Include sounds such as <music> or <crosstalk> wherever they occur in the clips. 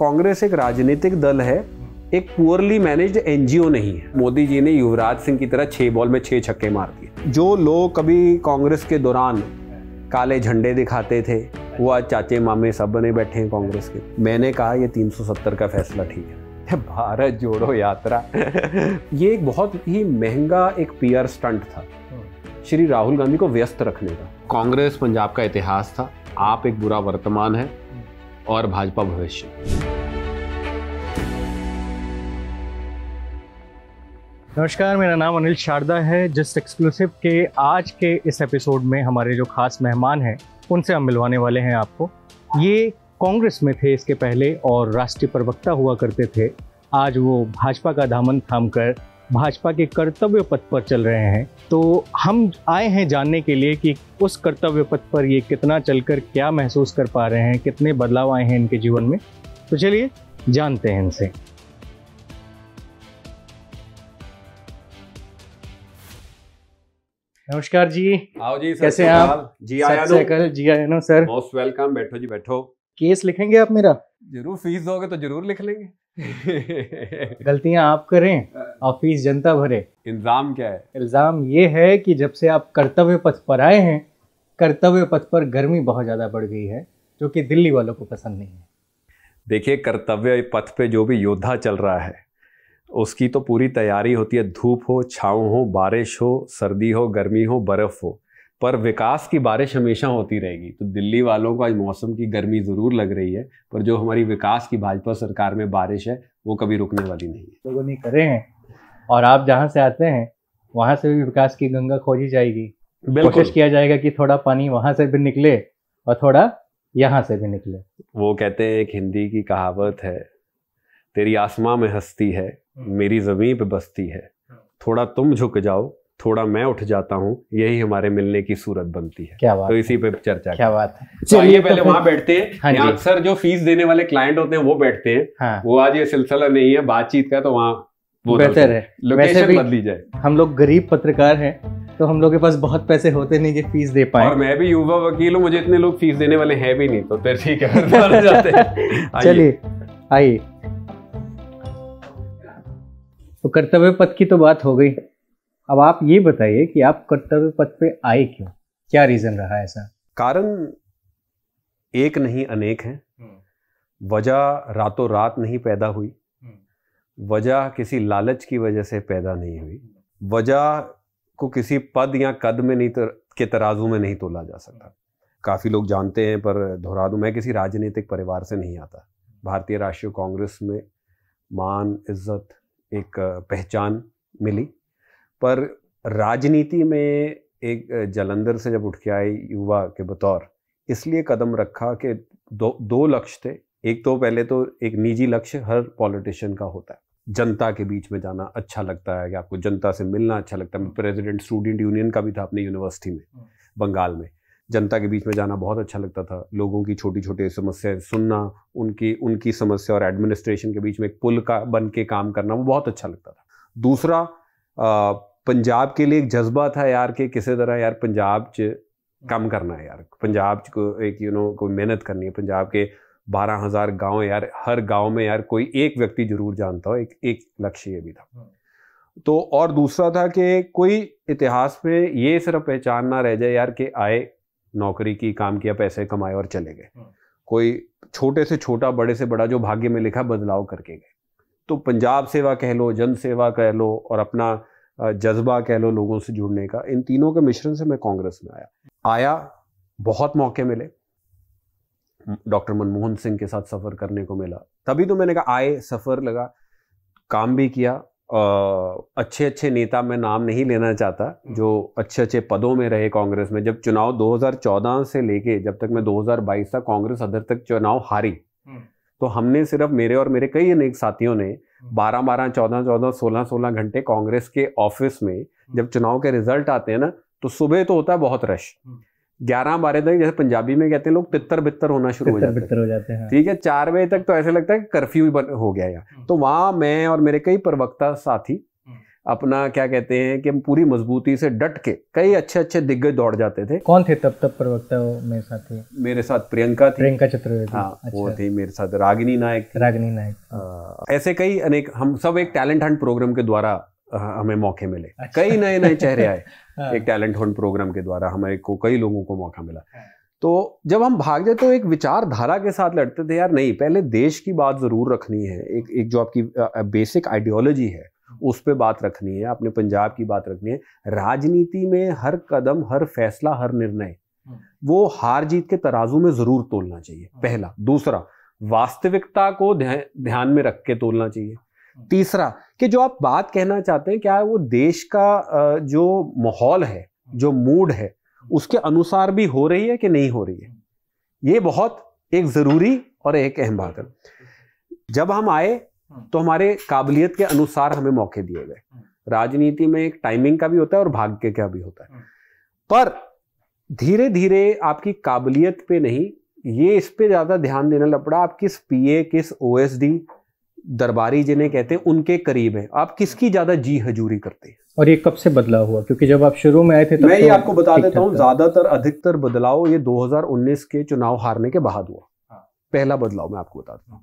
कांग्रेस एक राजनीतिक दल है एक पुअरली मैनेज्ड एनजीओ नहीं है मोदी जी ने युवराज सिंह की तरह छः बॉल में छः छक्के मार दिए जो लोग कभी कांग्रेस के दौरान काले झंडे दिखाते थे वो आज चाचे मामे सब बने बैठे हैं कांग्रेस के मैंने कहा ये 370 का फैसला ठीक है भारत जोड़ो यात्रा <laughs> ये एक बहुत ही महंगा एक पीआर स्टंट था श्री राहुल गांधी को व्यस्त रखने का कांग्रेस पंजाब का इतिहास था आप एक बुरा वर्तमान है और भाजपा भविष्य नमस्कार मेरा नाम अनिल शारदा है जस्ट एक्सक्लूसिव के आज के इस एपिसोड में हमारे जो खास मेहमान हैं उनसे हम मिलवाने वाले हैं आपको ये कांग्रेस में थे इसके पहले और राष्ट्रीय प्रवक्ता हुआ करते थे आज वो भाजपा का दामन थाम कर भाजपा के कर्तव्य पथ पर चल रहे हैं तो हम आए हैं जानने के लिए कि उस कर्तव्य पथ पर ये कितना चलकर क्या महसूस कर पा रहे हैं कितने बदलाव आए हैं इनके जीवन में तो चलिए जानते हैं इनसे नमस्कार जी आओ जी कैसे आप जी आया जी आया सर मोस्ट वेलकम बैठो जी बैठो केस लिखेंगे आप मेरा जरूर फीस दोगे तो जरूर लिख लेंगे <laughs> गलतियां आप करें और फीस जनता भरे इल्जाम क्या है इल्जाम ये है कि जब से आप कर्तव्य पथ पर आए हैं कर्तव्य पथ पर गर्मी बहुत ज़्यादा बढ़ गई है जो कि दिल्ली वालों को पसंद नहीं है देखिए कर्तव्य पथ पे जो भी योद्धा चल रहा है उसकी तो पूरी तैयारी होती है धूप हो छाँव हो बारिश हो सर्दी हो गर्मी हो बर्फ़ हो पर विकास की बारिश हमेशा होती रहेगी तो दिल्ली वालों को आज मौसम की गर्मी ज़रूर लग रही है पर जो हमारी विकास की भाजपा सरकार में बारिश है वो कभी रुकने वाली नहीं है लोगों ने करे हैं और आप जहाँ से आते हैं वहाँ से भी विकास की गंगा खोजी जाएगी कोशिश किया जाएगा कि थोड़ा पानी वहाँ से भी निकले और थोड़ा यहाँ से भी निकले वो कहते हैं एक हिंदी की कहावत है तेरी आसमां में हस्ती है हाँ। मेरी ज़मीन पे बसती है हाँ। थोड़ा तुम झुक जाओ थोड़ा मैं उठ जाता हूँ यही हमारे मिलने की सूरत बनती है क्या बात तो इसी पे चर्चा क्या बात है तो आइए तो पहले वहाँ बैठते हैं हाँ यहाँ अक्सर जो फीस देने वाले क्लाइंट होते हैं वो बैठते हैं हाँ। वो आज ये सिलसिला नहीं है बातचीत का तो वहाँ बेहतर है लोकेशन बदली जाए हम लोग गरीब पत्रकार हैं तो हम लोग के पास बहुत पैसे होते नहीं कि फीस दे पाए और मैं भी युवा वकील हूँ मुझे इतने लोग फीस देने वाले हैं भी नहीं तो फिर ठीक है <laughs> तो <laughs> चलिए आइए तो कर्तव्य पथ की तो बात हो गई अब आप ये बताइए कि आप कर्तव्य पथ पे आए क्यों क्या रीजन रहा ऐसा कारण एक नहीं अनेक हैं हम्म। वजह रातों रात नहीं पैदा हुई हम्म। वजह किसी लालच की वजह से पैदा नहीं हुई हम्म। वजह को किसी पद या कद में नहीं तर, के तराजू में नहीं तोला जा सकता काफ़ी लोग जानते हैं पर दोहरा दूँ मैं किसी राजनीतिक परिवार से नहीं आता भारतीय राष्ट्रीय कांग्रेस में मान इज्जत एक पहचान मिली पर राजनीति में एक जलंधर से जब उठ के आए युवा के बतौर इसलिए कदम रखा कि दो दो लक्ष्य थे एक तो पहले तो एक निजी लक्ष्य हर पॉलिटिशियन का होता है जनता के बीच में जाना अच्छा लगता है या आपको जनता से मिलना अच्छा लगता है हाँ। प्रेसिडेंट स्टूडेंट यूनियन का भी था अपनी यूनिवर्सिटी में हाँ। बंगाल में जनता के बीच में जाना बहुत अच्छा लगता था लोगों की छोटी छोटी समस्याएं सुनना उनकी उनकी समस्या और एडमिनिस्ट्रेशन के बीच में एक पुल का बन के काम करना वो बहुत अच्छा लगता था दूसरा पंजाब के लिए एक जज्बा था यार कि किसी तरह यार पंजाब च काम करना है यार पंजाब को एक यू नो कोई मेहनत करनी है पंजाब के बारह हज़ार गाँव यार हर गाँव में यार कोई एक व्यक्ति जरूर जानता हो एक एक लक्ष्य ये भी था हाँ। तो और दूसरा था कि कोई इतिहास में ये सिर्फ पहचान ना रह जाए यार कि आए नौकरी की काम किया पैसे कमाए और चले गए हाँ। कोई छोटे से छोटा बड़े से बड़ा जो भाग्य में लिखा बदलाव करके गए तो पंजाब सेवा कह लो जन सेवा कह लो और अपना जज्बा कह लो लोगों से जुड़ने का इन तीनों के मिश्रण से मैं कांग्रेस में आया आया बहुत मौके मिले डॉक्टर मनमोहन सिंह के साथ सफ़र करने को मिला तभी तो मैंने कहा आए सफ़र लगा काम भी किया अच्छे अच्छे नेता मैं नाम नहीं लेना चाहता हम्म। जो अच्छे अच्छे पदों में रहे कांग्रेस में जब चुनाव 2014 से लेके जब तक मैं 2022 तक कांग्रेस अदर तक चुनाव हारी हम्म। तो हमने सिर्फ मेरे और मेरे कई अनेक साथियों ने 12 हम्म। बारह चौदह चौदह सोलह सोलह घंटे कांग्रेस के ऑफिस में जब चुनाव के रिजल्ट आते हैं ना तो सुबह तो होता है बहुत रश ग्यारह बारह तक जैसे पंजाबी में कहते हैं लोग तितर बितर होना शुरू हो जाते हैं हाँ। ठीक है चार बजे तक तो ऐसे लगता है कर्फ्यू हो गया यार हम्म। तो वहाँ मैं और मेरे कई प्रवक्ता साथी हम्म। अपना क्या कहते हैं कि हम पूरी मजबूती से डट के कई हम्म। अच्छे अच्छे दिग्गज दौड़ जाते थे कौन थे तब तब प्रवक्ता वो मेरे साथ थे मेरे साथ प्रियंका थी प्रियंका चतुर्वेदी हाँ अच्छा। वो थी मेरे साथ रागिनी नायक रागिनी नायक ऐसे कई अनेक हम सब एक टैलेंट हंट प्रोग्राम के द्वारा हमें मौके मिले अच्छा। कई नए नए चेहरे आए <laughs> हाँ। एक टैलेंट हंट प्रोग्राम के द्वारा हमें को कई लोगों को मौका मिला हाँ। तो जब हम भाग जाए तो एक विचारधारा के साथ लड़ते थे यार नहीं पहले देश की बात ज़रूर रखनी है एक एक जो आपकी बेसिक आइडियोलॉजी है हाँ। उस पर बात रखनी है अपने पंजाब की बात रखनी है राजनीति में हर कदम हर फैसला हर निर्णय वो हार जीत के तराजू में ज़रूर तोलना चाहिए पहला दूसरा वास्तविकता को ध्यान में रख के तोलना चाहिए हम्म। तीसरा कि जो आप बात कहना चाहते हैं क्या वो देश का जो माहौल है हम्म। जो मूड है हम्म। उसके अनुसार भी हो रही है कि नहीं हो रही है ये बहुत एक ज़रूरी और एक अहम बात है जब हम आए तो हमारे काबिलियत के अनुसार हमें मौके दिए गए राजनीति में एक टाइमिंग का भी होता है और भाग्य का भी होता है पर धीरे धीरे आपकी काबिलियत पे नहीं ये इस पे ज़्यादा ध्यान देना लग पड़ा आप किस पीए किस ओएसडी दरबारी जिन्हें कहते हैं उनके करीब है आप किसकी ज़्यादा जी हजूरी करते हैं और ये कब से बदलाव हुआ क्योंकि जब आप शुरू में आए थे तब मैं तो ये आपको बता देता हूँ ज़्यादातर अधिकतर बदलाव ये 2019 के चुनाव हारने के बाद हुआ हाँ। पहला बदलाव मैं आपको बता देता हूँ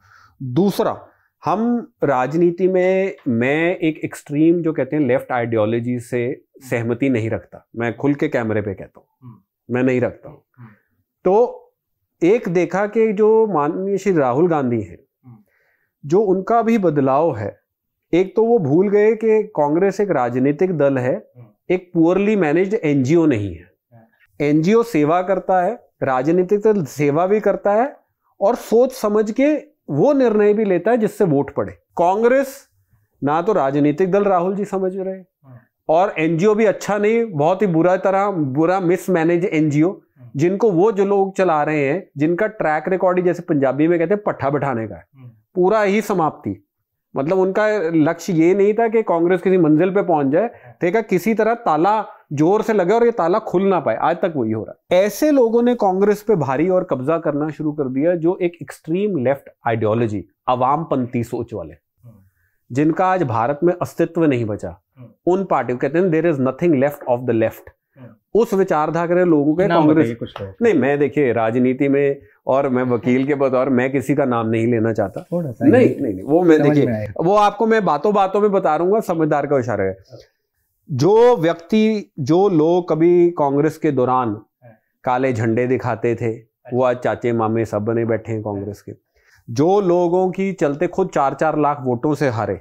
दूसरा हम राजनीति में मैं एक एक्सट्रीम जो कहते हैं लेफ्ट आइडियोलॉजी से सहमति नहीं रखता मैं खुल के कैमरे पे कहता हूँ हम्म। मैं नहीं रखता हूँ हम्म। तो एक देखा कि जो माननीय श्री राहुल गांधी हैं जो उनका भी बदलाव है एक तो वो भूल गए कि कांग्रेस एक राजनीतिक दल है हम्म। एक पुअरली मैनेज्ड एनजीओ नहीं है हम्म। एनजीओ सेवा करता है राजनीतिक दल सेवा भी करता है और सोच समझ के वो निर्णय भी लेता है जिससे वोट पड़े कांग्रेस ना तो राजनीतिक दल राहुल जी समझ रहे हम्म। और एनजीओ भी अच्छा नहीं बहुत ही बुरा तरह बुरा मिसमैनेज एनजीओ जिनको वो जो लोग चला रहे हैं जिनका ट्रैक रिकॉर्ड जैसे पंजाबी में कहते हैं पट्ठा बैठाने का है पूरा ही समाप्ति मतलब उनका लक्ष्य ये नहीं था कि कांग्रेस किसी मंजिल पे पहुंच जाए तो का किसी तरह ताला जोर से लगे और ये ताला खुल ना पाए आज तक वही हो रहा है ऐसे लोगों ने कांग्रेस पे भारी और कब्जा करना शुरू कर दिया जो एक एक्सट्रीम लेफ्ट आइडियोलॉजी अवामपंथी सोच वाले जिनका आज भारत में अस्तित्व नहीं बचा हम्म। उन पार्टियों कहते हैं there is nothing left of the left उस विचारधारा के लोगों के कांग्रेस नहीं मैं देखिए राजनीति में और मैं वकील के बतौर मैं किसी का नाम नहीं लेना चाहता नहीं नहीं, नहीं वो मैं देखिए वो आपको मैं बातों बातों में बता रूंगा समझदार का इशारा है जो व्यक्ति जो लोग कभी कांग्रेस के दौरान हाँ। काले झंडे दिखाते थे वो आज चाचे मामे सब बने बैठे हैं कांग्रेस के जो लोगों की चलते खुद चार चार लाख वोटों से हारे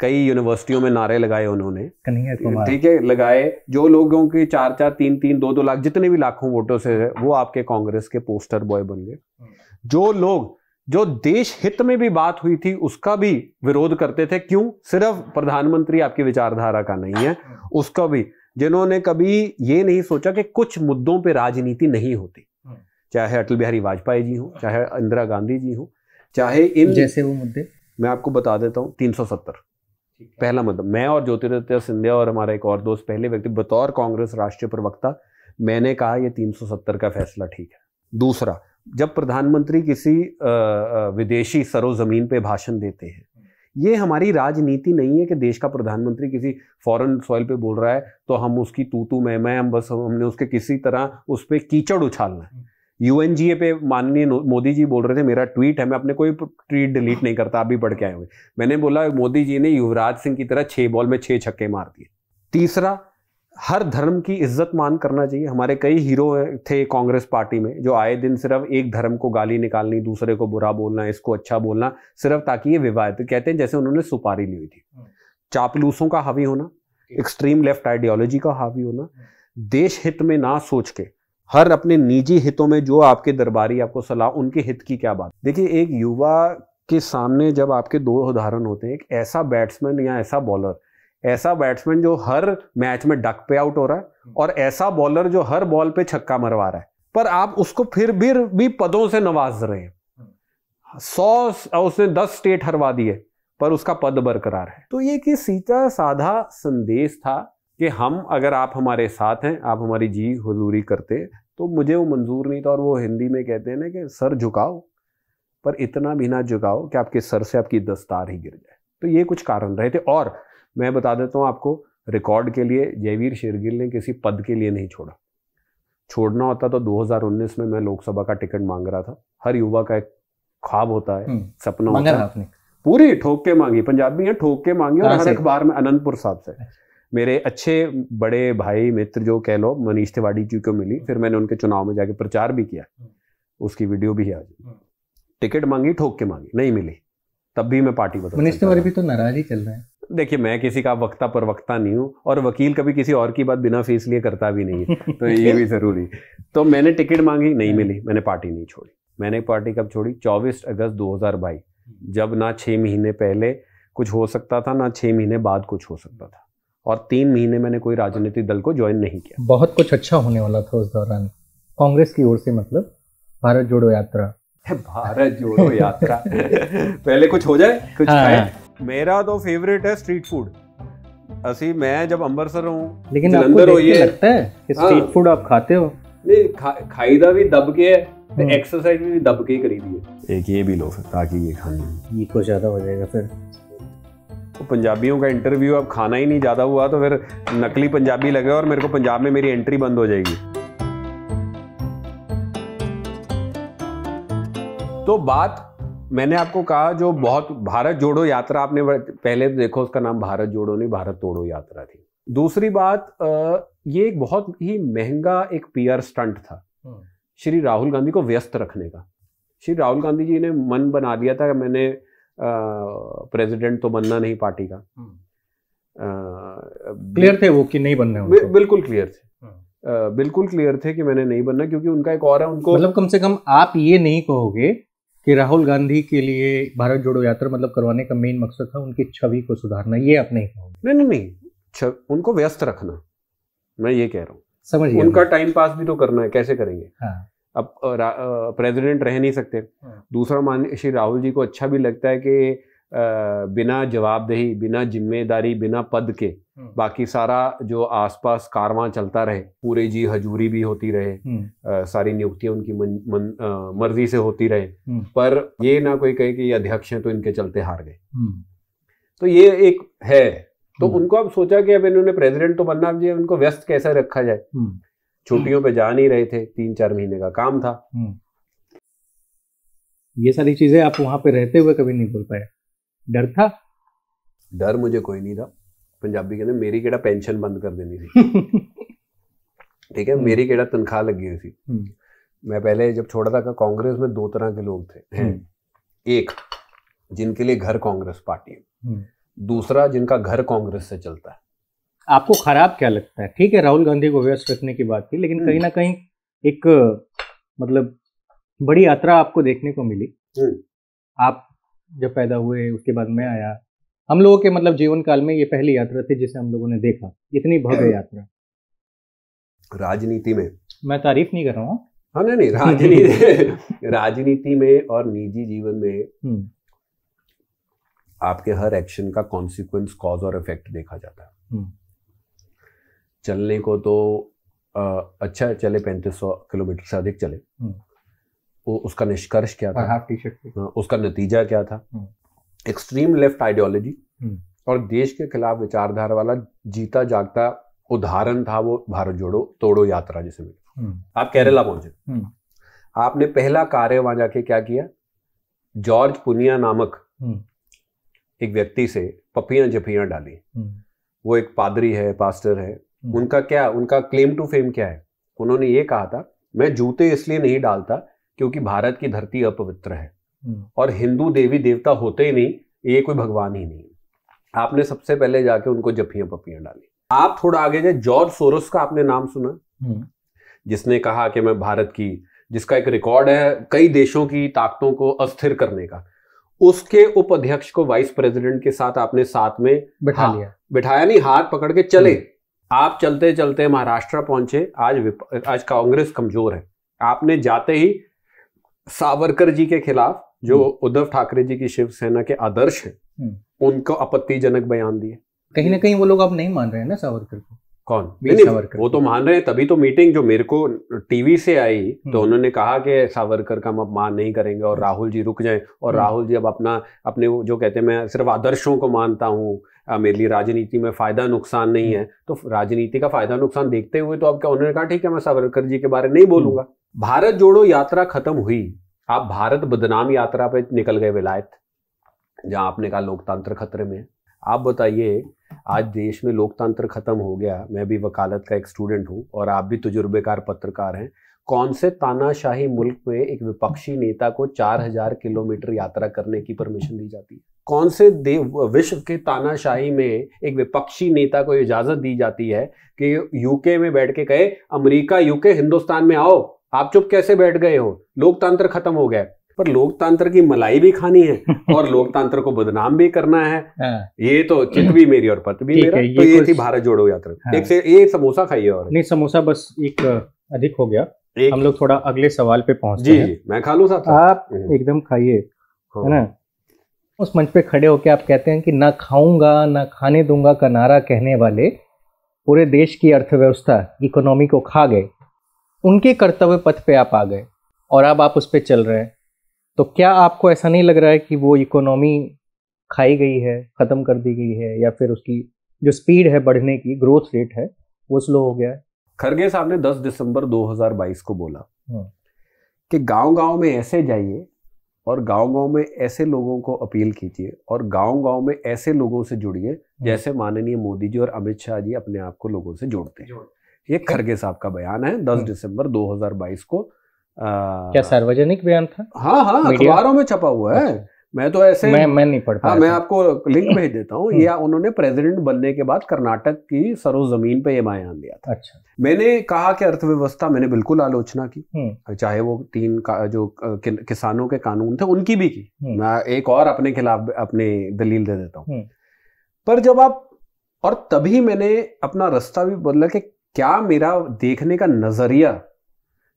कई यूनिवर्सिटियों में नारे लगाए उन्होंने ठीक है लगाए जो लोगों के चार चार तीन तीन दो दो लाख जितने भी लाखों वोटों से है वो आपके कांग्रेस के पोस्टर बॉय बन गए जो लोग जो देश हित में भी बात हुई थी उसका भी विरोध करते थे क्यों सिर्फ प्रधानमंत्री आपकी विचारधारा का नहीं है उसका भी जिन्होंने कभी ये नहीं सोचा कि कुछ मुद्दों पर राजनीति नहीं होती चाहे अटल बिहारी वाजपेयी जी हों चाहे इंदिरा गांधी जी हों चाहे इन जैसे वो मुद्दे मैं आपको बता देता हूँ तीन सौ सत्तर पहला मतलब मैं और ज्योतिरादित्य सिंधिया और हमारा एक और दोस्त पहले व्यक्ति बतौर कांग्रेस राष्ट्रीय प्रवक्ता मैंने कहा ये 370 का फैसला ठीक है दूसरा जब प्रधानमंत्री किसी विदेशी सरोजमीन पे भाषण देते हैं ये हमारी राजनीति नहीं है कि देश का प्रधानमंत्री किसी फॉरेन सॉइल पे बोल रहा है तो हम उसकी तू तू मैं मैं हम बस हमने उसके किसी तरह उस पर कीचड़ उछालना है हम्म। यूएनजीए पे माननीय मोदी जी बोल रहे थे मेरा ट्वीट है मैं अपने कोई ट्वीट डिलीट नहीं करता अभी पढ़ के आए हुए मैंने बोला मोदी जी ने युवराज सिंह की तरह छह बॉल में छह छक्के मार दिए तीसरा हर धर्म की इज्जत मान करना चाहिए हमारे कई हीरो थे कांग्रेस पार्टी में जो आए दिन सिर्फ एक धर्म को गाली निकालनी दूसरे को बुरा बोलना इसको अच्छा बोलना सिर्फ ताकि ये विवाद कहते हैं जैसे उन्होंने सुपारी ली हुई थी चापलूसों का हावी होना एक्सट्रीम लेफ्ट आइडियोलॉजी का हावी होना देश हित में ना सोच के हर अपने निजी हितों में जो आपके दरबारी आपको सलाह उनके हित की क्या बात देखिए एक युवा के सामने जब आपके दो उदाहरण होते हैं एक ऐसा बैट्समैन या ऐसा बॉलर ऐसा बैट्समैन जो हर मैच में डक पे आउट हो रहा है और ऐसा बॉलर जो हर बॉल पे छक्का मरवा रहा है पर आप उसको फिर भी भी पदों से नवाज रहे हैं सौ उसने दस स्टेट हरवा दिए पर उसका पद बरकरार है तो ये कि सीधा साधा संदेश था कि हम अगर आप हमारे साथ हैं आप हमारी जी हजूरी करते तो मुझे वो मंजूर नहीं था और वो हिंदी में कहते हैं ना कि सर झुकाओ पर इतना भी ना झुकाओ कि आपके सर से आपकी दस्तार ही गिर जाए तो ये कुछ कारण रहे थे और मैं बता देता हूँ आपको रिकॉर्ड के लिए जयवीर शेरगिल ने किसी पद के लिए नहीं छोड़ा छोड़ना होता तो 2019 में मैं लोकसभा का टिकट मांग रहा था हर युवा का एक ख्वाब होता है हम्म। सपना होता है पूरी ठोक के मांगी पंजाबी है ठोक के मांगी और हर अखबार में अनंतपुर साहब से अच्छा। मेरे अच्छे बड़े भाई मित्र जो कह लो मनीष तिवाड़ी जी को मिली फिर मैंने उनके चुनाव में जाके प्रचार भी किया उसकी वीडियो भी है आज हम्म। टिकट मांगी ठोक के मांगी नहीं मिली तब भी मैं पार्टी बता मनीष तिवारी भी तो नाराज ही चल रहे हैं देखिए मैं किसी का वक्ता पर वक्ता नहीं हूँ और वकील कभी किसी और की बात बिना फीस लिए करता भी नहीं है तो ये भी ज़रूरी तो मैंने टिकट मांगी नहीं मिली मैंने पार्टी नहीं छोड़ी मैंने पार्टी कब छोड़ी 24 अगस्त 2022 जब ना छः महीने पहले कुछ हो सकता था ना छः महीने बाद कुछ हो सकता था और तीन महीने मैंने कोई राजनीतिक दल को ज्वाइन नहीं किया बहुत कुछ अच्छा होने वाला था उस दौरान कांग्रेस की ओर से मतलब भारत जोड़ो यात्रा <laughs> भारत जोड़ो यात्रा पहले कुछ हो जाए कुछ हाँ, खाए हाँ। मेरा तो फेवरेट है स्ट्रीट फूड असी मैं जब अमृतसर हूँ लेकिन जलंधर हो ये लगता है कि स्ट्रीट हाँ। फूड आप खाते हो नहीं खा, खाईदा भी दब के है एक्सरसाइज तो हाँ। भी दब के ही करी दी है एक ये भी लो फिर ताकि ये खाने ये कुछ तो ज्यादा हो जाएगा फिर तो पंजाबियों का इंटरव्यू अब खाना ही नहीं ज़्यादा हुआ तो फिर नकली पंजाबी लगे और मेरे को पंजाब में मेरी एंट्री बंद हो जाएगी तो बात मैंने आपको कहा जो बहुत भारत जोड़ो यात्रा आपने पहले तो देखो उसका नाम भारत जोड़ो नहीं भारत तोड़ो यात्रा थी दूसरी बात ये एक बहुत ही महंगा एक पीआर स्टंट था हम्म। श्री राहुल गांधी को व्यस्त रखने का श्री राहुल गांधी जी ने मन बना दिया था मैंने प्रेसिडेंट तो बनना नहीं पार्टी का हम्म। क्लियर थे वो कि नहीं बनना बि, बिल्कुल क्लियर थे हम्म। आ, बिल्कुल क्लियर थे कि मैंने नहीं बनना क्योंकि उनका एक और है उनको मतलब कम से कम आप ये नहीं कहोगे कि राहुल गांधी के लिए भारत जोड़ो यात्रा मतलब करवाने का मेन मकसद था उनकी छवि को सुधारना ये आप नहीं कहोगे नहीं नहीं नहीं उनको व्यस्त रखना मैं ये कह रहा हूँ समझिए उनका टाइम पास भी तो करना है कैसे करेंगे हाँ अब प्रेसिडेंट रह नहीं सकते हाँ। दूसरा मान श्री राहुल जी को अच्छा भी लगता है कि बिना जवाबदेही बिना जिम्मेदारी बिना पद के हाँ। बाकी सारा जो आसपास कारवां चलता रहे पूरे जी हजूरी भी होती रहे आ, हाँ। सारी नियुक्तियां उनकी मन, मन, आ, मर्जी से होती रहे पर ये ना कोई कहे कि ये अध्यक्ष हैं तो इनके चलते हार गए तो ये एक है तो उनको अब सोचा कि अब इन्होंने प्रेसिडेंट तो बनना उनको व्यस्त कैसे रखा जाए छुट्टियों पे जा नहीं रहे थे तीन चार महीने का काम था हम्म। ये सारी चीजें आप वहां पे रहते हुए कभी नहीं भूल पाए डर था डर मुझे कोई नहीं था पंजाबी कहते मेरी केड़ा पेंशन बंद कर देनी थी <laughs> ठीक है मेरी केड़ा तनख्वाह लगी हुई थी हम्म। मैं पहले जब छोड़ा था कांग्रेस में दो तरह के लोग थे हम्म। एक जिनके लिए घर कांग्रेस पार्टी है दूसरा जिनका घर कांग्रेस से चलता है आपको खराब क्या लगता है ठीक है राहुल गांधी को व्यस्त रखने की बात थी लेकिन कहीं हम्म। ना कहीं एक मतलब बड़ी यात्रा आपको देखने को मिली हम्म। आप जब पैदा हुए उसके बाद मैं आया हम लोगों के मतलब जीवन काल में ये पहली यात्रा थी जिसे हम लोगों ने देखा इतनी भव्य हम्म। यात्रा राजनीति में मैं तारीफ नहीं कर रहा हूँ हाँ नहीं नहीं राजनीति <laughs> राजनीति में और निजी जीवन में आपके हर एक्शन का कॉन्सिक्वेंस कॉज और इफेक्ट देखा जाता है चलने को तो आ, अच्छा चले पैंतीस सौ किलोमीटर से अधिक चले हम्म। वो उसका निष्कर्ष क्या था टी शर्ट हाँ, उसका नतीजा क्या था एक्सट्रीम लेफ्ट आइडियोलॉजी और देश के खिलाफ विचारधारा वाला जीता जागता उदाहरण था वो भारत जोड़ो तोड़ो यात्रा जिसे मिले हम्म। आप केरला पहुंचे हम्म। आपने पहला कार्य वहां जाके क्या किया जॉर्ज पुनिया नामक एक व्यक्ति से पपियां जपिया डाली वो एक पादरी है पास्टर है हम्म। उनका क्या उनका क्लेम टू फेम क्या है उन्होंने ये कहा था मैं जूते इसलिए नहीं डालता क्योंकि भारत की धरती अपवित्र है हम्म। और हिंदू देवी देवता होते ही नहीं ये कोई भगवान ही नहीं आपने सबसे पहले जाके उनको जफियां पपियां डाली आप थोड़ा आगे जाए जॉर्ज सोरस का आपने नाम सुना हम्म। जिसने कहा कि मैं भारत की जिसका एक रिकॉर्ड है कई देशों की ताकतों को अस्थिर करने का उसके उपाध्यक्ष को वाइस प्रेसिडेंट के साथ आपने साथ में बैठा लिया बिठाया नहीं हाथ पकड़ के चले आप चलते चलते महाराष्ट्र पहुंचे आज आज कांग्रेस कमजोर है आपने जाते ही सावरकर जी के खिलाफ जो हम्म। उद्धव ठाकरे जी की शिवसेना के आदर्श है हम्म। उनको आपत्तिजनक बयान दिए कहीं ना कहीं वो लोग अब नहीं मान रहे हैं ना सावरकर को कौन नहीं, सावरकर वो तो मान रहे हैं तभी तो मीटिंग जो मेरे को टीवी से आई तो हम्म। उन्होंने कहा कि सावरकर का हम अपमान नहीं करेंगे और राहुल जी रुक जाएं और राहुल जी अब अपना अपने जो कहते हैं मैं सिर्फ आदर्शों को मानता हूँ मेरे लिए राजनीति में फ़ायदा नुकसान नहीं है तो राजनीति का फ़ायदा नुकसान देखते हुए तो अब क्या उन्होंने कहा ठीक है मैं सावरकर जी के बारे में नहीं बोलूंगा हम्म। भारत जोड़ो यात्रा खत्म हुई आप भारत बदनाम यात्रा पर निकल गए विलायत जहाँ आपने कहा लोकतंत्र खतरे में आप बताइए आज देश में लोकतंत्र खत्म हो गया मैं भी वकालत का एक स्टूडेंट हूँ और आप भी तजुर्बेकार पत्रकार हैं कौन से तानाशाही मुल्क में एक विपक्षी नेता को चार हजार किलोमीटर यात्रा करने की परमिशन दी जाती है कौन से विश्व के तानाशाही में एक विपक्षी नेता को इजाजत दी जाती है कि यूके में बैठ के कहे अमेरिका यूके हिंदुस्तान में आओ आप चुप कैसे बैठ गए हो लोकतंत्र खत्म हो गया पर लोकतंत्र की मलाई भी खानी है <laughs> और लोकतंत्र को बदनाम भी करना है हाँ। ये तो चित भी मेरी और पत भी मेरा तो ये थी भारत जोड़ो यात्रा हाँ। एक से ये समोसा खाइए और नहीं समोसा बस एक अधिक हो गया हम लोग थोड़ा अगले सवाल पे पहुंच जी, जी मैं खा लू साहब आप हम्म। एकदम खाइए है ना उस मंच पे खड़े होकर आप कहते हैं कि ना खाऊंगा ना खाने दूंगा का नारा कहने वाले पूरे देश की अर्थव्यवस्था इकोनॉमी को खा गए उनके कर्तव्य पथ पे आप आ गए और अब आप उस पर चल रहे हैं तो क्या आपको ऐसा नहीं लग रहा है कि वो इकोनॉमी खाई गई है ख़त्म कर दी गई है या फिर उसकी जो स्पीड है बढ़ने की ग्रोथ रेट है वो स्लो हो गया है खरगे साहब ने 10 दिसंबर 2022 को बोला हाँ। कि गांव गांव में ऐसे जाइए और गांव गांव में ऐसे लोगों को अपील कीजिए और गांव गांव में ऐसे लोगों से जुड़िए जैसे माननीय मोदी जी और अमित शाह जी अपने आप को लोगों से जोड़ते हैं ये खरगे साहब का बयान है 10 हम्म। दिसंबर 2022 को आ, क्या सार्वजनिक बयान था हाँ हाँ अखबारों में छपा हुआ है अच्छा। मैं तो ऐसे मैं मैं नहीं पढ़ता हाँ मैं आपको लिंक भेज देता हूँ हम्म। या उन्होंने प्रेसिडेंट बनने के बाद कर्नाटक की सरोजमीन पे ये बयान दिया था अच्छा मैंने कहा कि अर्थव्यवस्था मैंने बिल्कुल आलोचना की हम्म। चाहे वो तीन का, जो कि, किसानों के कानून थे उनकी भी की हम्म। मैं एक और अपने खिलाफ अपने दलील दे देता हूँ पर जब आप और तभी मैंने अपना रास्ता भी बदला कि क्या मेरा देखने का नजरिया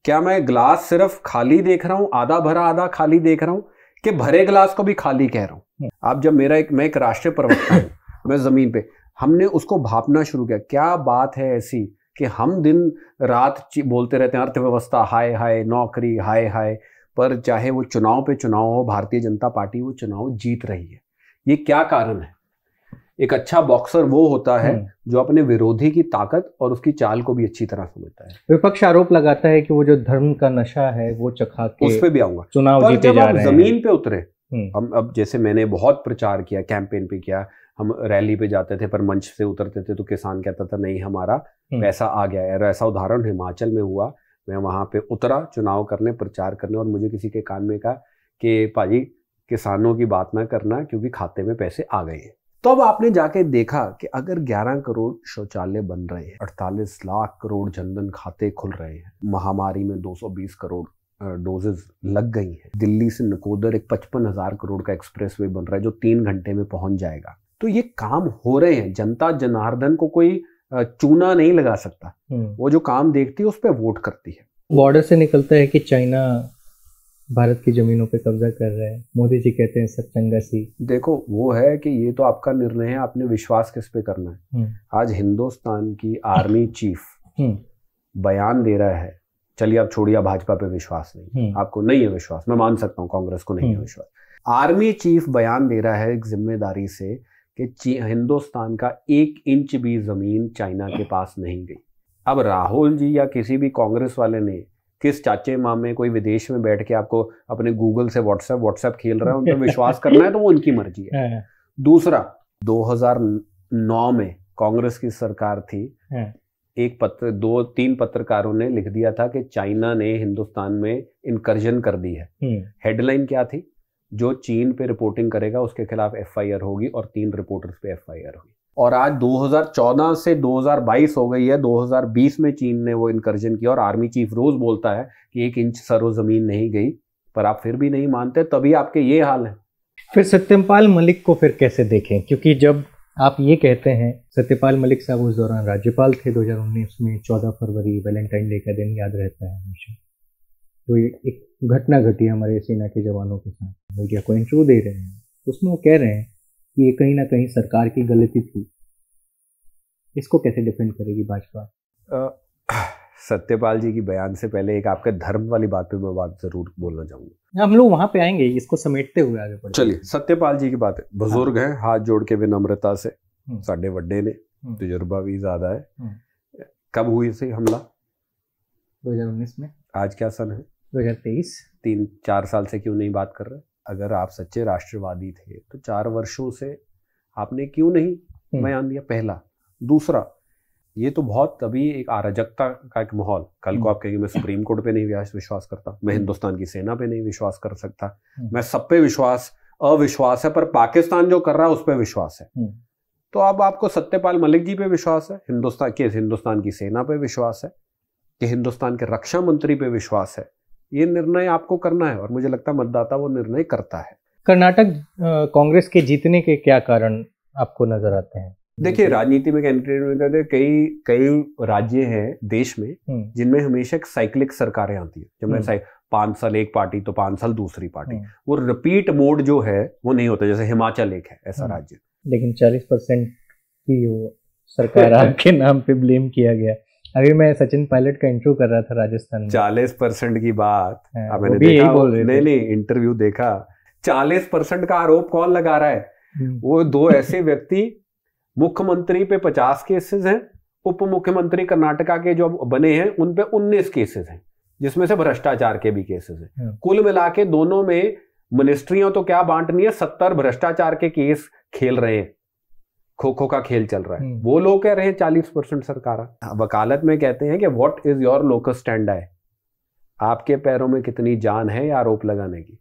क्या मैं ग्लास सिर्फ खाली देख रहा हूँ आधा भरा आधा खाली देख रहा हूँ कि भरे गिलास को भी खाली कह रहा हूँ हम्म। आप जब मेरा एक मैं एक राष्ट्रीय प्रवक्ता हूँ <laughs> मैं जमीन पे हमने उसको भापना शुरू किया क्या बात है ऐसी कि हम दिन रात बोलते रहते हैं अर्थव्यवस्था हाय हाय नौकरी हाय हाय पर चाहे वो चुनाव पे चुनाव हो भारतीय जनता पार्टी वो चुनाव जीत रही है ये क्या कारण है एक अच्छा बॉक्सर वो होता है हम्म। जो अपने विरोधी की ताकत और उसकी चाल को भी अच्छी तरह समझता है विपक्ष आरोप लगाता है कि वो जो धर्म का नशा है वो चखा के उस पर भी आऊंगा चुनाव जीते जा रहे हैं जमीन पे उतरे हम्म। हम अब जैसे मैंने बहुत प्रचार किया कैंपेन पे किया हम रैली पे जाते थे पर मंच से उतरते थे तो किसान कहता था नहीं हमारा हम्म। पैसा आ गया है ऐसा उदाहरण हिमाचल में हुआ मैं वहां पे उतरा चुनाव करने प्रचार करने और मुझे किसी के कान में कहा कि भाजी किसानों की बात ना करना क्योंकि खाते में पैसे आ गए हैं तब तो आपने जाके देखा कि अगर 11 करोड़ शौचालय बन रहे हैं 48 लाख करोड़ जनधन खाते खुल रहे हैं महामारी में 220 करोड़ डोजेज लग गई हैं दिल्ली से नकोदर एक पचपन हजार करोड़ का एक्सप्रेस वे बन रहा है जो तीन घंटे में पहुंच जाएगा तो ये काम हो रहे हैं जनता जनार्दन को कोई चूना नहीं लगा सकता हम्म। वो जो काम देखती है उस पर वोट करती है बॉर्डर से निकलता है कि चाइना भारत की जमीनों पे कब्जा कर रहे हैं मोदी जी कहते हैं सब संघर्ष देखो वो है कि ये तो आपका निर्णय है आपने विश्वास किस पे करना है हम्म। आज हिंदुस्तान की आर्मी चीफ हम्म। बयान दे रहा है चलिए आप छोड़िए भाजपा पे विश्वास नहीं हम्म। आपको नहीं है विश्वास मैं मान सकता हूँ कांग्रेस को नहीं है विश्वास आर्मी चीफ बयान दे रहा है एक जिम्मेदारी से कि हिंदुस्तान का एक इंच भी जमीन चाइना के पास नहीं गई अब राहुल जी या किसी भी कांग्रेस वाले ने किस चाचे मामे कोई विदेश में बैठ के आपको अपने गूगल से व्हाट्सएप व्हाट्सएप खेल रहा है उन पर <laughs> विश्वास करना है तो वो उनकी मर्जी है हाँ। दूसरा 2009 में कांग्रेस की सरकार थी हाँ। एक पत्र दो तीन पत्रकारों ने लिख दिया था कि चाइना ने हिंदुस्तान में इनकर्जन कर दी है हेडलाइन क्या थी जो चीन पे रिपोर्टिंग करेगा उसके खिलाफ एफआईआर होगी और तीन रिपोर्टर्स पे एफआईआर होगी और आज 2014 से 2022 हो गई है 2020 में चीन ने वो इनकर्जन किया और आर्मी चीफ रोज बोलता है कि एक इंच सरो जमीन नहीं गई पर आप फिर भी नहीं मानते तभी आपके ये हाल है फिर सत्यपाल मलिक को फिर कैसे देखें क्योंकि जब आप ये कहते हैं सत्यपाल मलिक साहब उस दौरान राज्यपाल थे 2019 में 14 फरवरी वैलेंटाइन डे का दिन याद रहता है हमेशा तो ये एक घटना घटी हमारे सेना के जवानों के साथ मीडिया को इंटरव्यू दे रहे हैं उसमें वो कह रहे हैं कि ये कहीं ना कहीं सरकार की गलती थी इसको कैसे डिफेंड करेगी भाजपा सत्यपाल जी की बयान से पहले एक आपके धर्म वाली बात पे मैं बात जरूर बोलना चाहूंगा हम लोग वहां पे आएंगे इसको समेटते हुए आगे बढ़ चलिए सत्यपाल जी की बात है बुजुर्ग हाँ। है हाथ जोड़ के विनम्रता से हम्म। साढ़े वड्डे ने हम्म। तजुर्बा भी ज्यादा है हम्म। कब हुई से हमला दो में आज क्या सन है दो हजार तीन चार साल से क्यों नहीं बात कर रहे अगर आप सच्चे राष्ट्रवादी थे तो चार वर्षों से आपने क्यों नहीं हम्म। बयान दिया पहला दूसरा ये तो बहुत तभी एक अराजकता का एक माहौल कल को हम्म। आप कहेंगे मैं सुप्रीम कोर्ट पे नहीं विश्वास करता मैं हम्म। हिंदुस्तान की सेना पे नहीं विश्वास कर सकता मैं सब पे विश्वास अविश्वास है पर पाकिस्तान जो कर रहा है उस पर विश्वास है तो अब आपको सत्यपाल मलिक जी पे विश्वास है हिंदुस्तान के हिंदुस्तान की सेना पे विश्वास है कि हिंदुस्तान के रक्षा मंत्री पे विश्वास है ये निर्णय आपको करना है और मुझे लगता है मतदाता वो निर्णय करता है कर्नाटक कांग्रेस के जीतने के क्या कारण आपको नजर आते हैं देखिए राजनीति में कैंडिडेट कई कई राज्य हैं देश में हम्म। जिनमें हमेशा साइक्लिक सरकारें आती है जब मैं हम्म। पांच साल एक पार्टी तो पांच साल दूसरी पार्टी हम्म। वो रिपीट मोड जो है वो नहीं होता जैसे हिमाचल एक है ऐसा राज्य लेकिन चालीस परसेंट की वो सरकार <laughs> आपके नाम पे ब्लेम किया गया अभी मैं सचिन पायलट का इंटरव्यू कर रहा था राजस्थान चालीस परसेंट की बात हाँ, मैंने देखा बोल नहीं नहीं इंटरव्यू देखा चालीस परसेंट का आरोप कौन लगा रहा है हम्म। वो दो ऐसे <laughs> व्यक्ति मुख्यमंत्री पे पचास केसेस हैं उप मुख्यमंत्री कर्नाटका के जो बने हैं उन पे उन्नीस केसेस हैं जिसमें से भ्रष्टाचार के भी केसेस हैं हाँ। कुल मिला के दोनों में मिनिस्ट्रियों तो क्या बांटनी है सत्तर भ्रष्टाचार के केस खेल रहे हैं खो खो का खेल चल रहा है हम्म। वो लोग कह रहे हैं चालीस परसेंट सरकार वकालत में कहते हैं कि what is your local stand है आपके पैरों में कितनी जान है या आरोप लगाने की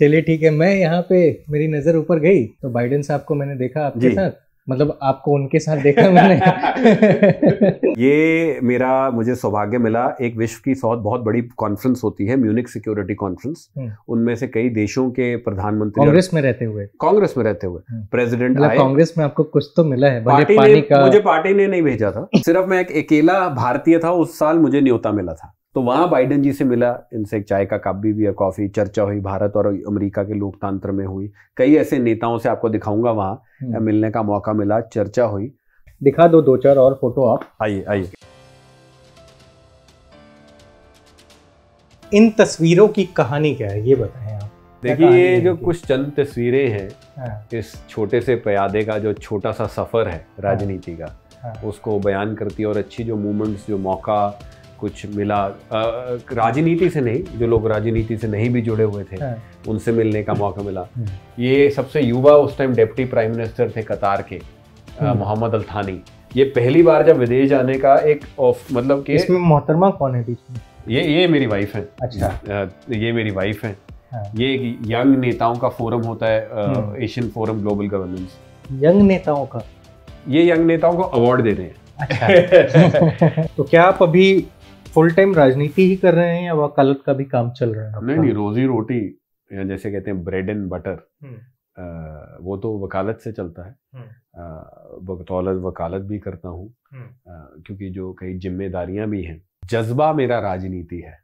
चलिए ठीक है मैं यहाँ पे मेरी नजर ऊपर गई तो बाइडेन साहब को मैंने देखा आपके साथ मतलब आपको उनके साथ देखा मैंने <laughs> ये मेरा मुझे सौभाग्य मिला एक विश्व की सौत बहुत बड़ी कॉन्फ्रेंस होती है म्यूनिक सिक्योरिटी कॉन्फ्रेंस उनमें से कई देशों के प्रधानमंत्री कांग्रेस में रहते हुए कांग्रेस में रहते हुए प्रेसिडेंट हम्म। मतलब कांग्रेस में आपको कुछ तो मिला है पार्टी पानी ने, का मुझे पार्टी ने नहीं भेजा था सिर्फ मैं एक अकेला भारतीय था उस साल मुझे न्योता मिला था तो वहां बाइडन जी से मिला इनसे एक चाय का कप भी पिया कॉफ़ी चर्चा हुई भारत और अमेरिका के लोकतंत्र में हुई कई ऐसे नेताओं से आपको दिखाऊंगा वहां हम्म। मिलने का मौका मिला चर्चा हुई दिखा दो दो चार और फोटो आप आइए आइए इन तस्वीरों की कहानी क्या है ये बताएं आप देखिए ये जो कुछ चंद तस्वीरें हैं हाँ। इस छोटे से प्यादे का जो छोटा सा सफ़र है हाँ। राजनीति का हाँ। उसको बयान करती है और अच्छी जो मूवमेंट्स जो मौका कुछ मिला राजनीति से नहीं जो लोग राजनीति से नहीं भी जुड़े हुए थे हाँ। उनसे मिलने का मौका मिला हम्म। ये सबसे युवा उस टाइम डेप्टी प्राइम मिनिस्टर थे कतार के हम्म। मोहम्मद अल्थानी ये पहली बार जब विदेश जाने का एक ऑफ मतलब कि इसमें मोहतरमा कौन है बीच में ये ये मेरी वाइफ है अच्छा ये मेरी वाइफ है हाँ। ये एक यंग नेताओं का फोरम होता है Asian forum global governance young नेताओं का ये यंग नेताओं को अवार्ड दे रहे हैं अच्छा। <laughs> तो क्या आप अभी फुल टाइम राजनीति ही कर रहे हैं या वकालत का भी काम चल रहा है नहीं नहीं रोजी रोटी या जैसे कहते हैं ब्रेड एंड बटर आ, वो तो वकालत से चलता है बतौलत हम्म। तो वकालत भी करता हूँ हम्म। क्योंकि जो कई जिम्मेदारियां भी हैं जज्बा मेरा राजनीति है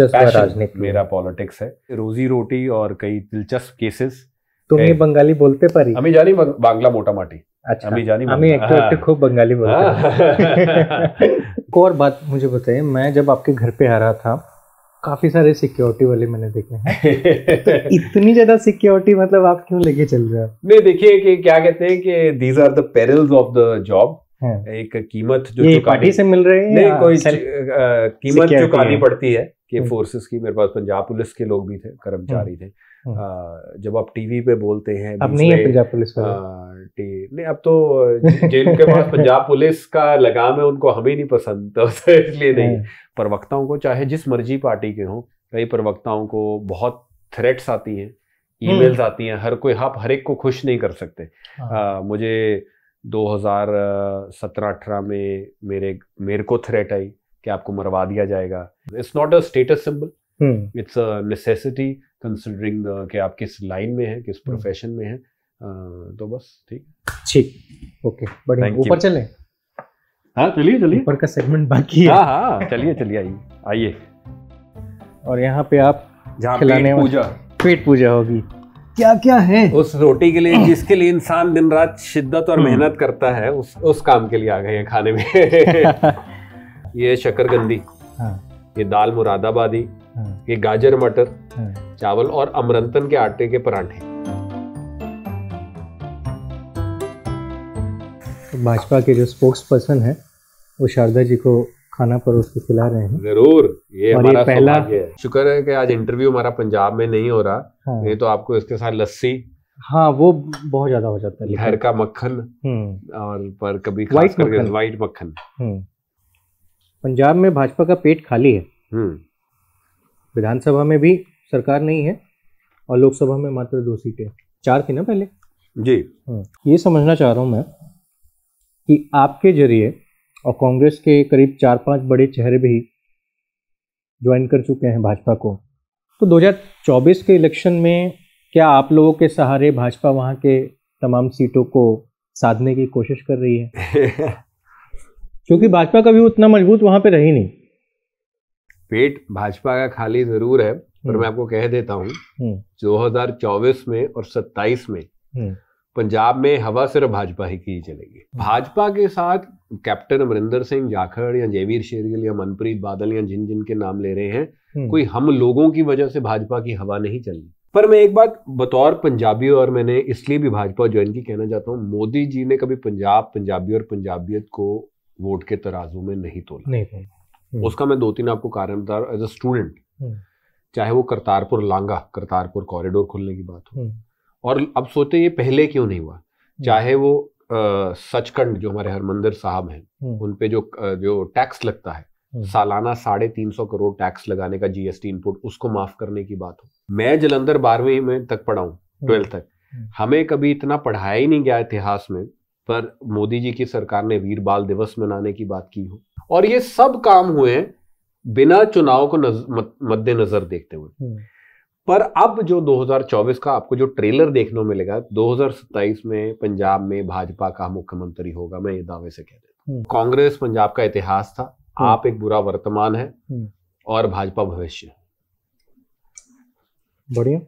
राजनीति मेरा पॉलिटिक्स है रोजी रोटी और कई दिलचस्प केसेस तुम ये बंगाली बोलते पर हमें जानी बांग्ला मोटा माटी अच्छा हमें जानी तो हमें हाँ। खूब बंगाली बोलते हाँ। एक और बात मुझे बताइए मैं जब आपके घर पे आ रहा था काफ़ी सारे सिक्योरिटी वाले मैंने देखे हैं <laughs> तो इतनी ज़्यादा सिक्योरिटी मतलब आप क्यों लेके चल रहे हैं नहीं देखिए कि क्या कहते हैं कि these are the perils of the job एक कीमत जो चुकानी से मिल रही है नहीं कोई सेल... कीमत चुकानी पड़ती है कि फोर्सेस हम्म। की मेरे पास पंजाब पुलिस के लोग भी थे कर्मचारी हम्म। थे हम्म। जब आप टीवी पे बोलते हैं अब नहीं है पंजाब पुलिस नहीं अब तो जेल के पास <laughs> पंजाब पुलिस का लगाम है उनको हमें नहीं पसंद तो, तो इसलिए नहीं हाँ। प्रवक्ताओं को चाहे जिस मर्जी पार्टी के हों कई प्रवक्ताओं को बहुत थ्रेट्स आती हैं ईमेल्स हम्म। आती हैं हर कोई आप हर एक को खुश नहीं कर सकते हाँ। आ, मुझे 2017-18 में मेरे मेरे को थ्रेट आई कि आपको मरवा दिया जाएगा it's not a status symbol it's a necessity considering कि आप किस लाइन में हैं किस प्रोफेशन हम्म। में हैं तो बस ठीक ठीक ओके बढ़िया ऊपर चलें हाँ चलिए चलिए ऊपर का सेगमेंट बाकी है हाँ हाँ चलिए चलिए आइए आइए और यहाँ पे आप खिलाने पेट पूजा पेट पूजा होगी क्या क्या है उस रोटी के लिए <clears throat> जिसके लिए इंसान दिन रात शिद्दत और हम्म। मेहनत करता है उस उस काम के लिए आ गए हैं खाने में <laughs> ये शक्करगंदी हाँ ये दाल मुरादाबादी हम्म। ये गाजर मटर हम्म। चावल और अमरंतन के आटे के पराठे तो भाजपा के जो स्पोक्स पर्सन है वो शारदा जी को खाना परोस के खिला रहे हैं जरूर ये हमारा पहला है शुक्र है कि आज इंटरव्यू हमारा पंजाब में नहीं हो रहा हाँ। तो आपको इसके साथ लस्सी हाँ वो बहुत ज्यादा हो जाता है घर का मक्खन हम्म। और पर कभी खास करके व्हाइट मक्खन पंजाब में भाजपा का पेट खाली है हम्म। विधानसभा में भी सरकार नहीं है और लोकसभा में मात्र दो सीटें चार थी ना पहले जी हम्म। ये समझना चाह रहा हूँ मैं कि आपके जरिए और कांग्रेस के करीब चार पांच बड़े चेहरे भी ज्वाइन कर चुके हैं भाजपा को तो 2024 के इलेक्शन में क्या आप लोगों के सहारे भाजपा वहाँ के तमाम सीटों को साधने की कोशिश कर रही है <laughs> क्योंकि भाजपा कभी उतना मजबूत वहां पे रही नहीं पेट भाजपा का खाली जरूर है पर हम्म। मैं आपको कह देता हूँ 2024 हम्म। में और 27 में हम्म। पंजाब में हवा सिर्फ भाजपा ही की चलेगी भाजपा के साथ कैप्टन अमरिंदर सिंह जाखड़ या जयवीर शेरगिल या मनप्रीत बादल या जिन जिन के नाम ले रहे हैं कोई हम लोगों की वजह से भाजपा की हवा नहीं चल रही पर मैं एक बात बतौर पंजाबी और मैंने इसलिए भी भाजपा ज्वाइन की कहना चाहता हूँ मोदी जी ने कभी पंजाब पंजाबी और पंजाबियत को वोट के तराजू में नहीं तोला नहीं हम्म। उसका मैं दो तीन आपको कारण बता रहा एज अ स्टूडेंट चाहे वो करतारपुर लांगा करतारपुर कॉरिडोर खुलने की बात हो हम्म। और अब सोचते ये पहले क्यों नहीं हुआ हम्म। चाहे वो सचखंड जो हमारे हरमंदिर साहब हैं उनपे जो जो टैक्स लगता है सालाना साढ़े तीन सौ करोड़ टैक्स लगाने का जीएसटी इनपुट उसको माफ करने की बात हो मैं जलंधर बारहवीं में तक पढ़ाऊं ट्वेल्थ तक हमें कभी इतना पढ़ाया ही नहीं गया इतिहास में पर मोदी जी की सरकार ने वीर बाल दिवस मनाने की बात की हो और ये सब काम हुए बिना चुनाव को मद्देनजर देखते हुए हम्म। पर अब जो 2024 का आपको जो ट्रेलर देखने मिलेगा 2027 में पंजाब में भाजपा का मुख्यमंत्री होगा मैं ये दावे से कह देता हम्म। कांग्रेस पंजाब का इतिहास था हम्म। आप एक बुरा वर्तमान है और भाजपा भविष्य बढ़िया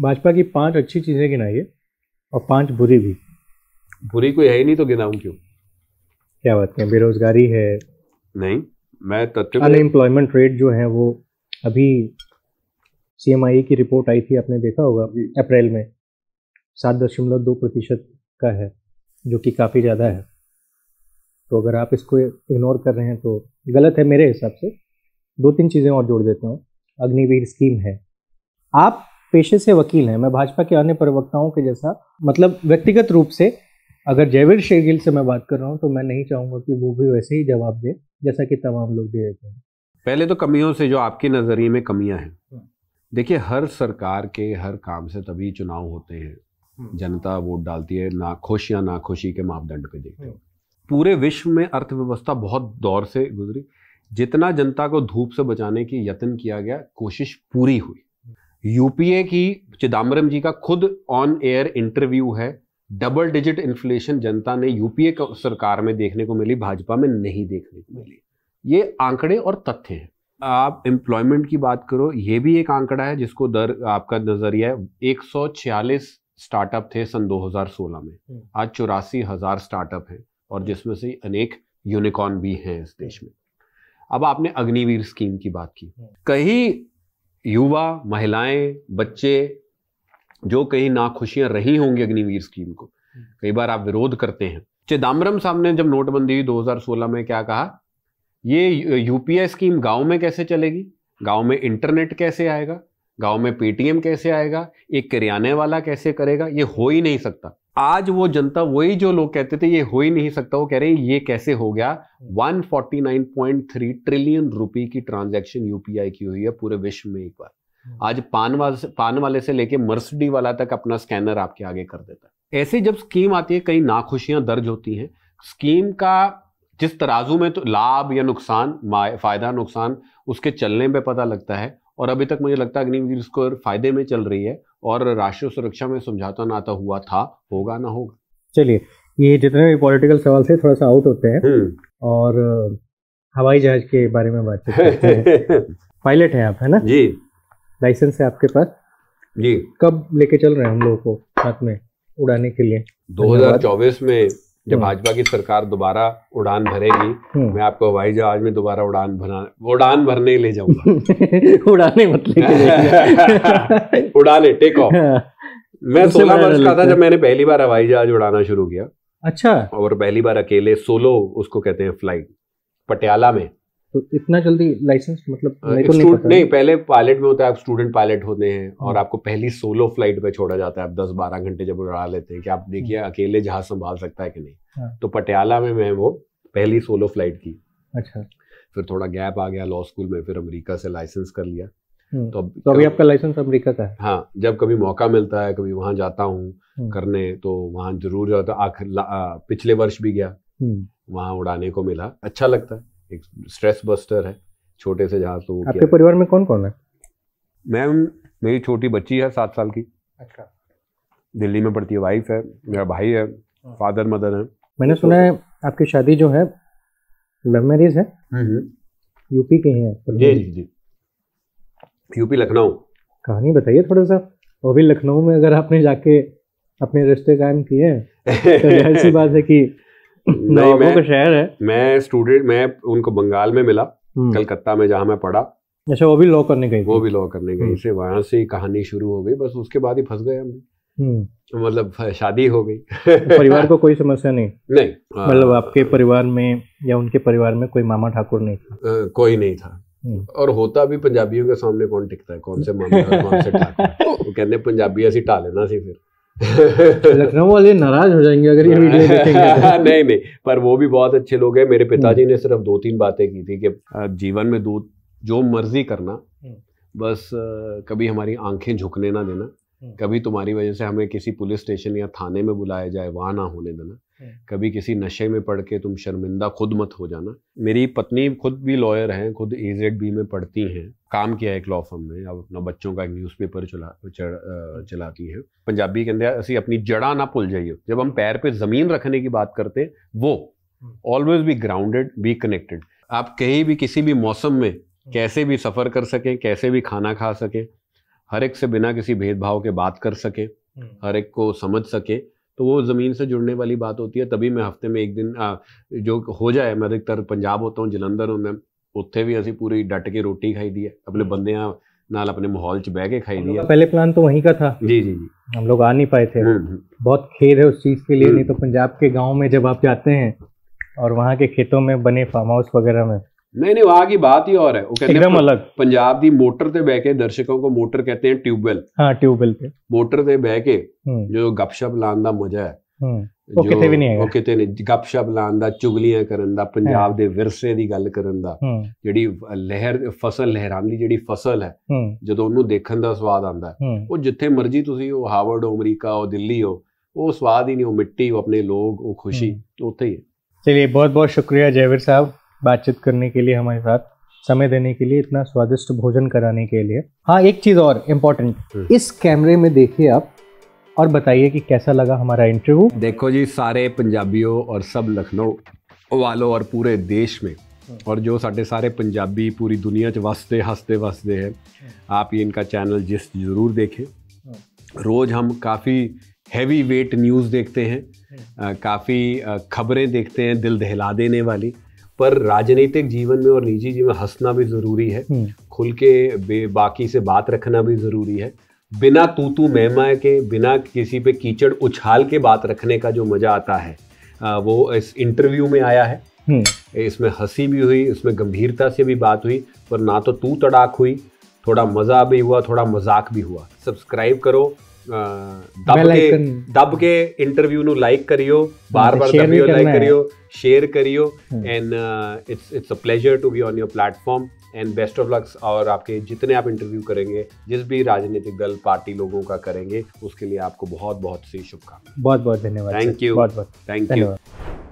भाजपा की पांच अच्छी चीजें गिनाइए और पांच बुरी भी बुरी कोई है ही नहीं तो गिनाऊं क्यों क्या बात है बेरोजगारी है नहीं मैं तथ्य अनएम्प्लॉयमेंट रेट जो है वो अभी सी की रिपोर्ट आई थी आपने देखा होगा अप्रैल में सात दशमलव दो प्रतिशत का है जो कि काफ़ी ज़्यादा है तो अगर आप इसको इग्नोर कर रहे हैं तो गलत है मेरे हिसाब से दो तीन चीज़ें और जोड़ देता हूँ अग्निवीर स्कीम है आप पेशे से वकील हैं मैं भाजपा के अन्य प्रवक्ताओं के जैसा मतलब व्यक्तिगत रूप से अगर जयवीर शेरगिल से मैं बात कर रहा हूँ तो मैं नहीं चाहूँगा कि वो भी वैसे ही जवाब दे जैसा कि तमाम लोग दे देते हैं पहले तो कमियों से जो आपके नज़रिए में कमियाँ हैं हम्म। देखिए हर सरकार के हर काम से तभी चुनाव होते हैं हम्म। जनता वोट डालती है ना खुश या नाखुशी के मापदंड पे देखते हैं हम्म। पूरे विश्व में अर्थव्यवस्था बहुत दौर से गुजरी जितना जनता को धूप से बचाने की यत्न किया गया कोशिश पूरी हुई यूपीए की चिदम्बरम जी का खुद ऑन एयर इंटरव्यू है डबल डिजिट इन्फ्लेशन जनता ने यूपीए सरकार में देखने को मिली भाजपा में नहीं देखने को मिली ये आंकड़े और तथ्य हैं आप एम्प्लॉयमेंट की बात करो ये भी एक आंकड़ा है जिसको दर आपका नजरिया एक स्टार्टअप थे सन 2016 में हम्म। आज चौरासी हजार स्टार्टअप हैं और हम्म। जिसमें से अनेक यूनिकॉर्न भी हैं इस देश में हम्म। अब आपने अग्निवीर स्कीम की बात की कहीं युवा महिलाएं बच्चे जो कहीं नाखुशियां रही होंगी अग्निवीर स्कीम को हम्म। कई बार आप विरोध करते हैं चिदम्बरम अच्छा, साहब ने जब नोटबंदी 2016 में क्या कहा ये यूपीआई स्कीम गांव में कैसे चलेगी गांव में इंटरनेट कैसे आएगा गांव में पेटीएम कैसे आएगा एक किराने वाला कैसे करेगा ये हो ही नहीं सकता आज वो जनता वही जो लोग कहते थे ये हो ही नहीं सकता वो कह रहे हैं ये कैसे हो गया 149.3 ट्रिलियन रुपए की ट्रांजैक्शन यूपीआई की हुई है पूरे विश्व में एक बार हम्म। आज पान वाले पान वाले से लेके मर्सडी वाला तक अपना स्कैनर आपके आगे कर देता है ऐसे जब स्कीम आती है कई नाखुशियां दर्ज होती हैं स्कीम का जिस तराजू में तो लाभ या नुकसान फायदा नुकसान उसके चलने पे पता लगता है और अभी तक मुझे लगता है अग्निवीर इसको फायदे में चल रही है और राष्ट्रीय सुरक्षा में समझौता नाता हुआ था होगा ना होगा चलिए ये जितने भी पॉलिटिकल सवाल से थोड़ा सा आउट होते हैं हम्म। और हवाई जहाज के बारे में बात करते हैं पायलट <laughs> है आप है ना जी लाइसेंस है आपके पास जी कब लेके चल रहे हैं हम लोगों को साथ में उड़ाने के लिए 2024 में जब हम्म। भाजपा की सरकार दोबारा उड़ान भरेगी हम्म। मैं आपको हवाई जहाज में दोबारा उड़ान भरा उड़ान भरने ले जाऊंगा <laughs> उड़ाने मतलब <laughs> उड़ाने टेक ऑफ हाँ। मैं सोलह वर्ष का था जब मैंने पहली बार हवाई जहाज उड़ाना शुरू किया अच्छा और पहली बार अकेले सोलो उसको कहते हैं फ्लाइट पटियाला में तो इतना जल्दी लाइसेंस मतलब आ, हाँ, नहीं, पता नहीं पहले पायलट में होता है आप स्टूडेंट पायलट होते हैं और आपको पहली सोलो फ्लाइट पे छोड़ा जाता है आप दस बारह घंटे जब उड़ा लेते हैं कि आप देखिए हाँ। अकेले जहाज संभाल सकता है कि नहीं हाँ। तो पटियाला में मैं वो पहली सोलो फ्लाइट की अच्छा फिर थोड़ा गैप आ गया लॉ स्कूल में फिर अमरीका से लाइसेंस कर लिया हम्म। तो अब तो अभी आपका लाइसेंस अमेरिका का है हाँ जब कभी मौका मिलता है कभी वहां जाता हूँ हम्म। करने तो वहां जरूर जाता आखिर पिछले वर्ष भी गया हम्म। वहाँ उड़ाने को मिला अच्छा लगता है एक स्ट्रेस बस्टर है छोटे से जहाज तो वो आपके परिवार में कौन कौन है मैम मेरी छोटी बच्ची है सात साल की अच्छा दिल्ली में पढ़ती है वाइफ है मेरा भाई है फादर मदर है मैंने सुना है आपकी शादी जो है लव मैरिज है यूपी हम्म, हम्म। के हैं जी जी जी यूपी लखनऊ कहानी बताइए थोड़ा सा वो भी लखनऊ में अगर आपने जाके अपने रिश्ते कायम किए हैं तो ऐसी बात है कि नहीं मैं तो शहर है मैं स्टूडेंट मैं उनको बंगाल में मिला हम्म। कलकत्ता में जहाँ मैं पढ़ा अच्छा वो भी लॉ करने गई वो भी लॉ करने गई हम्म। से वहां से कहानी शुरू हो गई बस उसके बाद ही फंस गए हम हम्म। मतलब शादी हो गई तो परिवार को कोई समस्या नहीं नहीं मतलब आपके परिवार में या उनके परिवार में कोई मामा ठाकुर नहीं था कोई नहीं था और होता भी पंजाबियों के सामने कौन टिकता है कौन से मामा कौन से ठाकुर <laughs> वो कहते पंजाबी ऐसी टा लेना सी फिर लखनऊ वाले नाराज हो जाएंगे अगर ये वीडियो <laughs> देखेंगे तो। नहीं नहीं पर वो भी बहुत अच्छे लोग हैं मेरे पिताजी ने सिर्फ दो तीन बातें की थी कि जीवन में दो जो मर्जी करना हम्म। बस कभी हमारी आंखें झुकने ना देना हम्म। कभी तुम्हारी वजह से हमें किसी पुलिस स्टेशन या थाने में बुलाया जाए वहाँ ना होने देना कभी किसी नशे में पढ़ के तुम शर्मिंदा खुद मत हो जाना मेरी पत्नी खुद भी लॉयर हैं खुद ए बी में पढ़ती हैं काम किया है एक लॉ फर्म में अब अपना बच्चों का एक न्यूज पेपर चला चल, चलाती हैं पंजाबी के अंदर ऐसी अपनी जड़ा ना भूल जाइए जब हम पैर पे ज़मीन रखने की बात करते हैं वो always be grounded be connected आप कहीं भी किसी भी मौसम में हम्म। कैसे भी सफ़र कर सकें कैसे भी खाना खा सकें हर एक से बिना किसी भेदभाव के बात कर सकें हम्म। हर एक को समझ सकें तो वो ज़मीन से जुड़ने वाली बात होती है तभी मैं हफ्ते में एक दिन आ, जो हो जाए मैं अधिकतर पंजाब होता हूँ ਜਲੰਧਰ ਹੁੰਦਾ ਉੱਥੇ भी ਅਸੀਂ पूरी डट के रोटी खाई दी है अपने हम्म। बंदे नाल अपने माहौल च बह के खाई दिया पहले प्लान तो वहीं का था जी जी जी हम लोग आ नहीं पाए थे हम्म, हम्म। बहुत खेद है उस चीज़ के लिए नहीं तो पंजाब के गाँव में जब आप जाते हैं और वहाँ के खेतों में बने फार्म हाउस वगैरह में ਨਹੀਂ ਨਹੀਂ ਆਗੀ ਬਾਤ ਹੀ ਹੋਰ ਹੈ ਉਹ ਕਹਿੰਦੇ ਪੰਜਾਬ ਦੀ ਮੋਟਰ ਤੇ ਬਹਿ ਕੇ ਦਰਸ਼ਕਾਂ बह ਮੋਟਰ दर्शकों को ਟਿਊਬਵੈਲ ਹਾਂ ਟਿਊਬਵੈਲ ਤੇ ਮੋਟਰ ਤੇ ਬਹਿ ਕੇ ਜੋ ਗੱਪਸ਼ਪ ਲਾਣ ਦਾ ਮਜ਼ਾ ਹੈ ਉਹ ਕਿਤੇ ਵੀ ਨਹੀਂ ਹੈਗਾ ਉਹ ਕਿਤੇ ਨਹੀਂ ਗੱਪਸ਼ਪ ਲਾਣ ਦਾ ਚੁਗਲੀਆਂ ਕਰਨ ਦਾ ਪੰਜਾਬ ਦੇ ਵਿਰਸੇ ਦੀ ਗੱਲ ਕਰਨ ਦਾ ਜਿਹੜੀ ਲਹਿਰ ਫਸਲ ਲਹਿਰਾਂਦੀ ਜਿਹੜੀ ਫਸਲ ਹੈ ਜਦੋਂ ਉਹਨੂੰ ਦੇਖਣ ਦਾ ਸਵਾਦ ਆਉਂਦਾ ਉਹ ਜਿੱਥੇ ਮਰਜ਼ੀ ਤੁਸੀਂ ਉਹ ਹਾਰਵਰਡ ਹੋ ਅਮਰੀਕਾ ਹੋ ਦਿੱਲੀ ਹੋ ਉਹ ਸਵਾਦ ਹੀ ਨਹੀਂ ਉਹ ਮਿੱਟੀ ਉਹ ਆਪਣੇ ਲੋਕ ਉਹ ਖੁਸ਼ੀ ਉੱਥੇ ਹੀ ਹੈ ਚਲਿਏ ਬਹੁਤ ਬਹੁਤ ਸ਼ੁਕਰੀਆ ਜੈਵਰ ਸਾਹਿਬ बातचीत करने के लिए हमारे साथ समय देने के लिए इतना स्वादिष्ट भोजन कराने के लिए हाँ एक चीज़ और इम्पोर्टेंट हम्म। इस कैमरे में देखिए आप और बताइए कि कैसा लगा हमारा इंटरव्यू देखो जी सारे पंजाबियों और सब लखनऊ वालों और पूरे देश में हम्म। और जो साढ़े सारे पंजाबी पूरी दुनिया च वसते हंसते वसते हैं हम्म। आप ये इनका चैनल जिस ज़रूर देखें रोज़ हम काफ़ी हैवी वेट न्यूज़ देखते हैं काफ़ी खबरें देखते हैं दिल दहला देने वाली पर राजनीतिक जीवन में और निजी जीवन में हंसना भी ज़रूरी है हम्म। खुल के बाकी से बात रखना भी ज़रूरी है बिना तू तू मेहमा के बिना किसी पे कीचड़ उछाल के बात रखने का जो मज़ा आता है वो इस इंटरव्यू में आया है हम्म। इसमें हंसी भी हुई इसमें गंभीरता से भी बात हुई पर ना तो तू तड़ाक हुई थोड़ा मज़ा भी हुआ थोड़ा मजाक भी हुआ सब्सक्राइब करो ਦੱਬ ਕੇ ਦੱਬ ਕੇ ਇੰਟਰਵਿਊ ਨੂੰ ਲਾਈਕ बार ਬਾਰ-ਬਾਰ ਦੱਬਿਓ ਲਾਈਕ ਕਰਿਓ ਸ਼ੇਅਰ ਕਰਿਓ and it's it's a pleasure to be on your platform and best of lucks और आपके जितने आप इंटरव्यू करेंगे जिस भी राजनीतिक दल पार्टी लोगों का करेंगे उसके लिए आपको बहुत बहुत सी शुभकामनाएं बहुत बहुत धन्यवाद थैंक यू बहुत बहुत थैंक यू